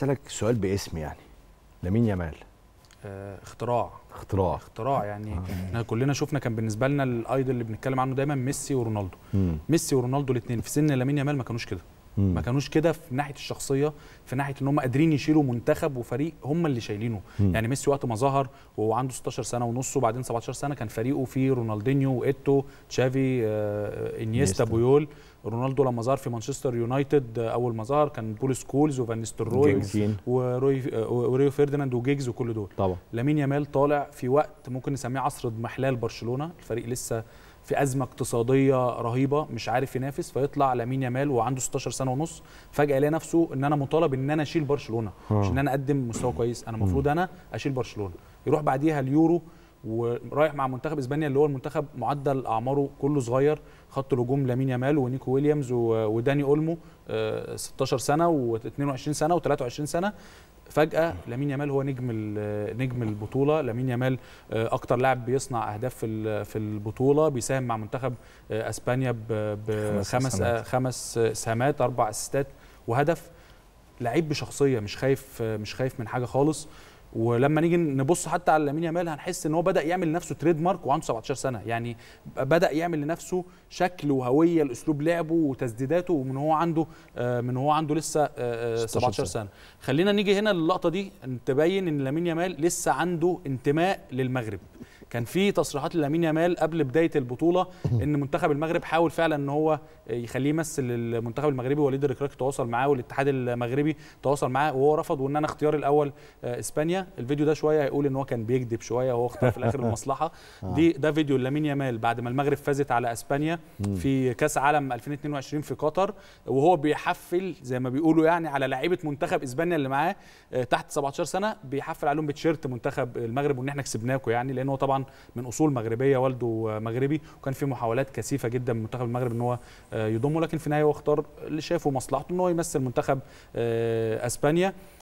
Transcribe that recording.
اسالك سؤال باسم يعني لامين يامال آه، اختراع اختراع اختراع يعني آه. احنا كلنا شفنا كان بالنسبه لنا الايدول اللي بنتكلم عنه دايما ميسي ورونالدو مم. ميسي ورونالدو الاثنين في سن لامين يامال ما كانوش كده ما كانوش كده في ناحيه الشخصيه في ناحيه ان هم قادرين يشيلوا منتخب وفريق هم اللي شايلينه مم. يعني ميسي وقت ما ظهر وهو عنده 16 سنه ونص وبعدين 17 سنه كان فريقه فيه رونالدينيو وايتو تشافي آه انيستا بويول رونالدو لما ظهر في مانشستر يونايتد آه، اول ما ظهر كان بول سكولز وفانستر روي آه، وريو فيرديناند وجيجز وكل دول طبعا لامين يامال طالع في وقت ممكن نسميه عصر اضمحلال برشلونه الفريق لسه في ازمه اقتصاديه رهيبه مش عارف ينافس فيطلع لامين يامال وعنده 16 سنه ونص فجاه يلاقي نفسه ان انا مطالب ان انا اشيل برشلونه آه. مش ان انا اقدم مستوى كويس انا آه. المفروض انا اشيل برشلونه يروح بعديها اليورو ورايح مع منتخب اسبانيا اللي هو المنتخب معدل اعماره كله صغير خط الهجوم لامين يامال ونيكو ويليامز وداني اولمو 16 آه، سنه و22 سنه و23 سنه فجاه لامين يامال هو نجم نجم البطوله لامين يامال آه، اكتر لاعب بيصنع اهداف في في البطوله بيساهم مع منتخب آه، اسبانيا بخمس خمس سهامات اربع اسيستات وهدف لعيب بشخصيه مش خايف مش خايف من حاجه خالص ولما نيجي نبص حتى على لامين يامال هنحس ان هو بدا يعمل لنفسه تريد مارك وعنده 17 سنه يعني بدا يعمل لنفسه شكل وهويه لاسلوب لعبه وتسديداته ومن هو عنده آه، من هو عنده لسه 17 آه، آه، سنه خلينا نيجي هنا للقطه دي تبين ان لامين يامال لسه عنده انتماء للمغرب كان في تصريحات لامين يامال قبل بدايه البطوله ان منتخب المغرب حاول فعلا ان هو يخليه يمثل المنتخب المغربي وليد الركراكي تواصل معاه والاتحاد المغربي تواصل معاه وهو رفض وان انا اختياري الاول آه، اسبانيا الفيديو ده شويه هيقول ان هو كان بيكذب شويه وهو اختار في الاخر المصلحه آه. دي ده فيديو لامين يامال بعد ما المغرب فازت على اسبانيا في كاس عالم 2022 في قطر وهو بيحفل زي ما بيقولوا يعني على لعيبه منتخب اسبانيا اللي معاه آه، تحت 17 سنه بيحفل عليهم بتيشيرت منتخب المغرب وان احنا كسبناكم يعني لان هو طبعا من اصول مغربيه والده مغربي وكان في محاولات كثيفه جدا من منتخب المغرب ان هو آه، يضمه لكن في النهايه هو اختار اللي شافه مصلحته ان هو يمثل منتخب آه، اسبانيا